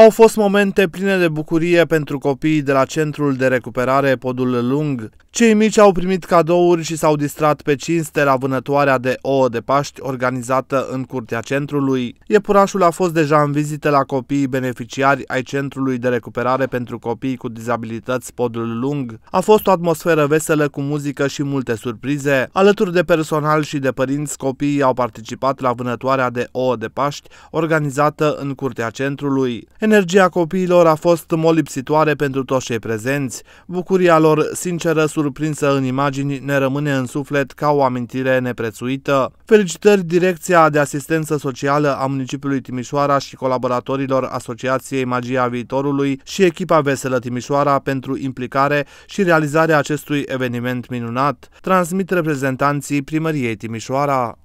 Au fost momente pline de bucurie pentru copiii de la centrul de recuperare Podul Lung. Cei mici au primit cadouri și s-au distrat pe cinste la vânătoarea de ouă de Paști organizată în curtea centrului. Iepurașul a fost deja în vizită la copiii beneficiari ai centrului de recuperare pentru copii cu dizabilități Podul Lung. A fost o atmosferă veselă cu muzică și multe surprize. Alături de personal și de părinți, copiii au participat la vânătoarea de ouă de Paști organizată în curtea centrului. Energia copiilor a fost molipsitoare pentru toți cei prezenți. Bucuria lor sinceră surprinsă în imagini ne rămâne în suflet ca o amintire neprețuită. Felicitări Direcția de Asistență Socială a Municipiului Timișoara și colaboratorilor Asociației Magia Viitorului și echipa Veselă Timișoara pentru implicare și realizarea acestui eveniment minunat, transmit reprezentanții primăriei Timișoara.